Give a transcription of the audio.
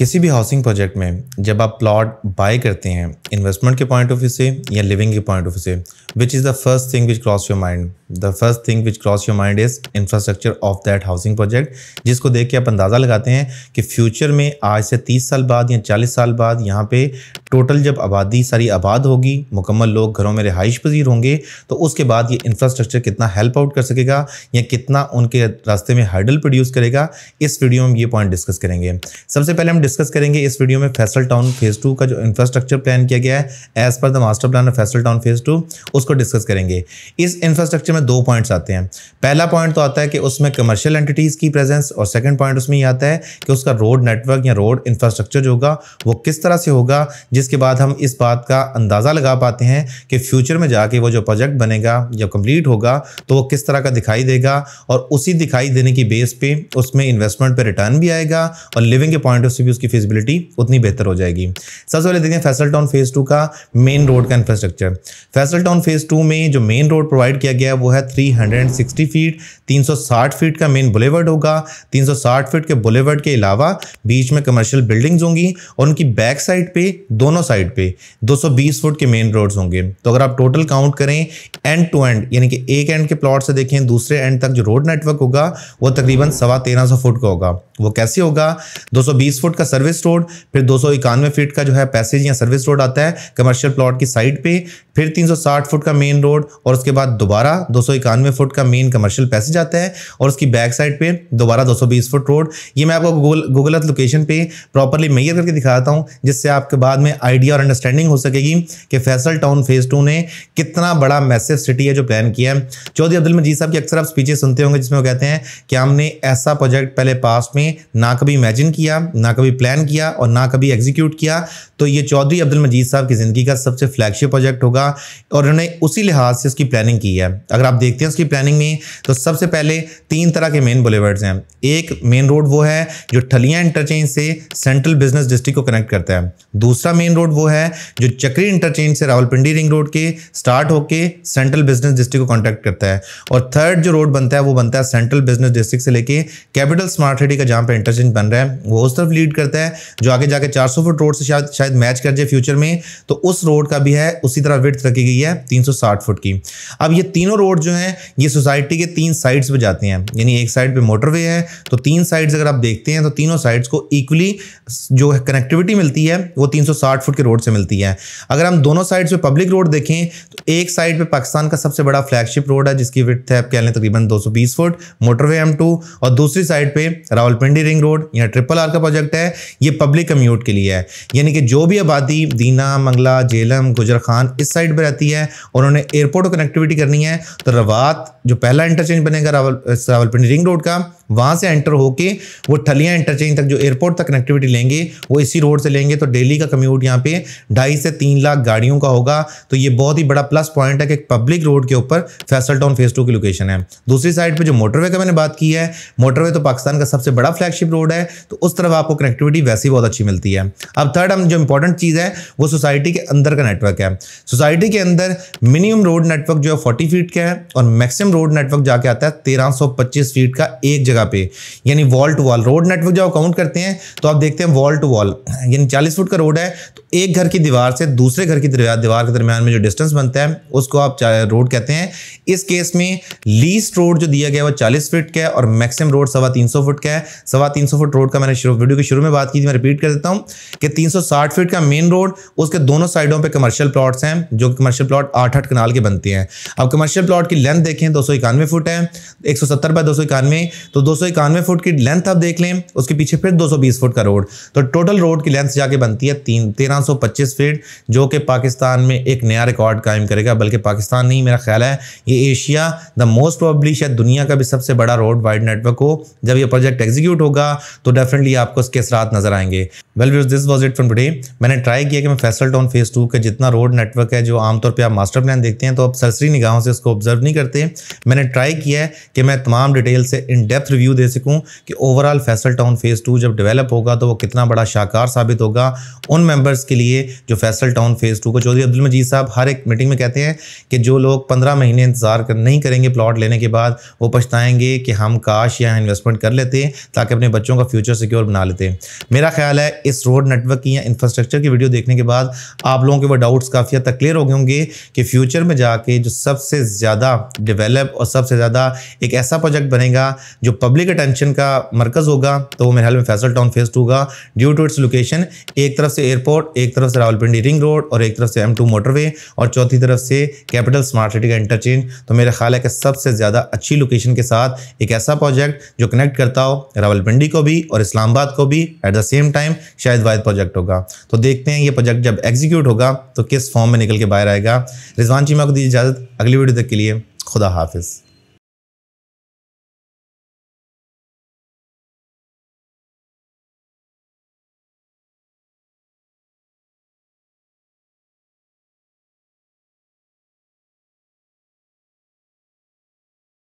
किसी भी housing project में जब आप प्लॉट बाय करते हैं इन्वेस्टमेंट के पॉइंट ऑफ व्यू से या लिविंग के पॉइंट ऑफ व्यू से which is the first thing which cross your mind the first thing which cross your mind is infrastructure of that housing project जिसको देख के आप अंदाज़ा लगाते हैं कि फ्यूचर में आज से 30 साल बाद या 40 साल बाद यहाँ पे टोटल जब आबादी सारी आबाद होगी मुकम्मल लोग घरों में रिहाइश पजीर होंगे तो उसके बाद ये इंफ्रास्ट्रक्चर कितना हेल्प आउट कर सकेगा या कितना उनके रास्ते में हर्डल प्रोड्यूस करेगा इस वीडियो में ये पॉइंट डिस्कस करेंगे सबसे पहले हम डिस्कस करेंगे इस वीडियो में फैसल टाउन फेज़ टू का जो इंफ्रास्ट्रक्चर प्लान किया गया है as per the master plan of Faisal Town phase two उसको डिस्कस करेंगे इस इंफ्रास्ट्रक्चर में उसमें दो पॉइंट्स आते हैं पहला पॉइंट तो आता है कि उसमें कमर्शियल एंटिटीज़ की प्रेजेंस और सेकंड पॉइंट उसमें ये आता है कि उसका रोड नेटवर्क या रोड इंफ्रास्ट्रक्चर जो होगा वो किस तरह से होगा जिसके बाद हम इस बात का अंदाज़ा लगा पाते हैं कि फ्यूचर में जाके वो जो प्रोजेक्ट बनेगा जब कम्प्लीट होगा तो वो किस तरह का दिखाई देगा और उसी दिखाई देने की बेस पर उसमें इन्वेस्टमेंट पर रिटर्न भी आएगा और लिविंग के पॉइंट ऑफ से भी उसकी फिजिबिलिटी उतनी बेहतर हो जाएगी सबसे पहले देखें फैसल टाउन फेज़ टू का मेन रोड का infrastructure Faisal Town phase two में जो मेन रोड प्रोवाइड किया गया है वो है 360 फीट 360 फीट का मेन बुलेवर्ड होगा 360 फीट के बुलेवर्ड के अलावा बीच में कमर्शियल बिल्डिंग्स होंगी और उनकी बैक साइड पे दोनों साइड पे 220 फुट के मेन रोड्स होंगे तो अगर आप टोटल काउंट करें एंड टू एंड यानी कि एक एंड के प्लॉट से देखें दूसरे एंड तक जो रोड नेटवर्क होगा वो तकरीबन सवा तेरह फुट का होगा वो कैसे होगा 220 फुट का सर्विस रोड फिर दो सौ फीट का जो है पैसेज या सर्विस रोड आता है कमर्शियल प्लॉट की साइड पे फिर 360 फुट का मेन रोड और उसके बाद दोबारा दो दो सौ इक्यानवे फुट का मेन कमर्शियल पैसेज आता है और उसकी बैक साइड पे दोबारा 220 फुट रोड ये मैं आपको गूगल गूगल अर्थ लोकेशन पे प्रॉपरली मैयर करके दिखाता हूँ जिससे आपके बाद में आइडिया और अंडरस्टैंडिंग हो सकेगी कि फैसल टाउन फेज टू ने कितना बड़ा मैसेज सिटी है जो प्लान किया है चौधरी अब्दुल मजीद साहब की अक्सर आप स्पीचे सुनते होंगे जिसमें वो कहते हैं कि हमने ऐसा प्रोजेक्ट पहले पास में ना कभी इमेजिन किया ना कभी प्लान किया और ना कभी एग्जीक्यूट किया तो ये चौधरी अब्दुल मजीद साहब की ज़िंदगी का सबसे फ्लैगशिप प्रोजेक्ट होगा और उन्होंने उसी लिहाज से उसकी प्लानिंग की है अगर आप देखते हैं उसकी प्लानिंग में तो सबसे पहले तीन तरह के मेन बुलेवर्ड्स हैं एक मेन रोड वो है जो ठलिया इंटरचेंज से सेंट्रल बिजनेस डिस्ट्रिक्ट को कनेक्ट करता है दूसरा मेन रोड वो है जो चक्री इंटरचेंज से रावलपिंडी रिंग रोड के स्टार्ट होकर सेंट्रल बिजनेस डिस्ट्रिक्ट को कॉन्टैक्ट करता है और थर्ड जो रोड बनता है वो बनता है सेंट्रल बिजनेस डिस्ट्रिक्ट से लेकर कैपिटल स्मार्ट सिटी का जहाँ पर इंटरचेंज बन रहा है वो उस तरफ लीड करता है जो आगे जाके चार फुट रोड से शायद शायद मैच कर जाए फ्यूचर में तो उस रोड का भी है उसी तरह विर्थ रखी गई है तीन फुट की अब ये तीनों रोड रोड जो है ये सोसाइटी के तीन साइड्स पे जाते हैं यानी एक साइड पे मोटरवे है तो तीन साइड्स अगर आप देखते हैं तो तीनों साइड्स को इक्वली जो है कनेक्टिविटी मिलती है वो 360 फुट के रोड से मिलती है अगर हम दोनों साइड्स पे पब्लिक रोड देखें तो एक साइड पे पाकिस्तान का सबसे बड़ा फ्लैगशिप रोड है जिसकी विथ है आप कह लें तकरीबन दो फुट मोटरवे एम और दूसरी साइड पर रावलपिंडी रिंग रोड या ट्रिपल आर का प्रोजेक्ट है ये पब्लिक कम्यूट के लिए है यानी कि जो भी आबादी दीना मंगला झेलम गुजर खान इस साइड पर रहती है और उन्हें एयरपोर्ट कनेक्टिविटी करनी है तो रवात जो पहला इंटरचेंज बनेगा रावल रावलपिंडी रिंग रोड का वहाँ से एंटर होके वो ठलिया इंटरचेंज तक जो एयरपोर्ट तक कनेक्टिविटी लेंगे वो इसी रोड से लेंगे तो डेली का कम्यूट यहाँ पे ढाई से तीन लाख गाड़ियों का होगा तो ये बहुत ही बड़ा प्लस पॉइंट है कि पब्लिक रोड के ऊपर फैसल टाउन फेज टू की लोकेशन है दूसरी साइड पर जो मोटरवे का मैंने बात की है मोटरवे तो पाकिस्तान का सबसे बड़ा फ्लैगशिप रोड है तो उस तरफ आपको कनेक्टिविटी वैसी बहुत अच्छी मिलती है अब थर्ड हम जो इंपॉर्टेंट चीज़ है वो सोसाइटी के अंदर का नेटवर्क है सोसाइटी के अंदर मिनिमम रोड नेटवर्क जो है फोर्टी फीट का है और मैक्सिमम रोड नेटवर्क जाके आता है तेरह फीट का एक जगह जगह पे यानी wall to wall road network जब काउंट करते हैं तो आप देखते हैं वॉल टू वॉल यानी चालीस फुट का रोड है तो एक घर की दीवार से दूसरे घर की दीवार के दरमियान में जो डिस्टेंस बनता है उसको आप रोड कहते हैं इस केस में लीस्ट रोड जो दिया गया वो 40 फीट का है और मैक्सिमम रोड सवा तीन फुट का है सवा तीन फुट रोड का मैंने शुरू वीडियो के शुरू में बात की थी मैं रिपीट कर देता हूँ कि 360 फीट का मेन रोड उसके दोनों साइडों पर कमर्शियल प्लॉट्स हैं जो कमर्शियल प्लाट आठ आठ कनाल के बनते हैं अब कमर्शियल प्लाट की लेंथ देखें दो फुट है एक सौ सत्तर बाय दो सौ इक्यानवे तो दो सौ इक्यानवे फुट की लेंथ आप देख लें उसके पीछे फिर दो सौ बीस फुट का रोड तो टोटल रोड की लेंथ जाके बनती है तीन तेरह 1525 फीट जो कि पाकिस्तान में एक नया रिकॉर्ड कायम करेगा बल्कि पाकिस्तान नहीं मेरा ख्याल है ये एशिया द मोस्ट प्रॉब्ली शायद दुनिया का भी सबसे बड़ा रोड वाइड नेटवर्क हो जब यह प्रोजेक्ट एग्जीक्यूट होगा तो डेफिनेटली आपको इसके असरा नजर आएंगे well views this was it from today मैंने ट्राई किया कि मैं फैसल टाउन फेज टू का जितना रोड नेटवर्क है जो आमतौर पर आप मास्टर प्लान देखते हैं तो आप सरसरी निगाहों से इसको ऑब्जर्व नहीं करते मैंने ट्राई किया है कि मैं तमाम डिटेल से इन डेप्थ रिव्यू दे सकूँ कि overall Faisal Town phase two जब डेवलप होगा तो वो कितना बड़ा शाकार साबित होगा उन मेंबर्स के लिए जो फैसल टाउन फेज़ टू का चौधरी अब्दुल मजीद साहब हर एक मीटिंग में कहते हैं कि जो लोग पंद्रह महीने इंतज़ार कर नहीं करेंगे प्लाट लेने के बाद वो पछताएंगे कि हम काश या इन्वेस्टमेंट कर लेते ताकि अपने बच्चों का फ्यूचर सिक्योर बना लेते मेरा ख्याल है इस रोड नेटवर्क की या इंफ्रास्ट्रक्चर की वीडियो देखने के बाद आप लोगों के वो डाउट्स काफ़ी हद तक क्लियर हो गए होंगे कि फ्यूचर में जाके जो सबसे ज़्यादा डिवेलप और सबसे ज़्यादा एक ऐसा प्रोजेक्ट बनेगा जो पब्लिक अटेंशन का मरकज़ होगा तो वो मेरे ख्याल में फैसल टाउन फेज टू होगा ड्यू टू इट्स लोकेशन एक तरफ से एयरपोर्ट एक तरफ से रावलपिंडी रिंग रोड और एक तरफ से एम टू मोटरवे और चौथी तरफ से कैपिटल स्मार्ट सिटी का इंटरचेंज तो मेरा ख्याल है कि सबसे ज़्यादा अच्छी लोकेशन के साथ एक ऐसा प्रोजेक्ट जो कनेक्ट करता हो रावलपिंडी को भी और इस्लामाबाद को भी एट द सेम टाइम शायद वायद प्रोजेक्ट होगा तो देखते हैं ये प्रोजेक्ट जब एग्जीक्यूट होगा तो किस फॉर्म में निकल के बाहर आएगा रिजवान चीमा को दी इजाज़त अगली वीडियो तक के लिए खुदा हाफिज़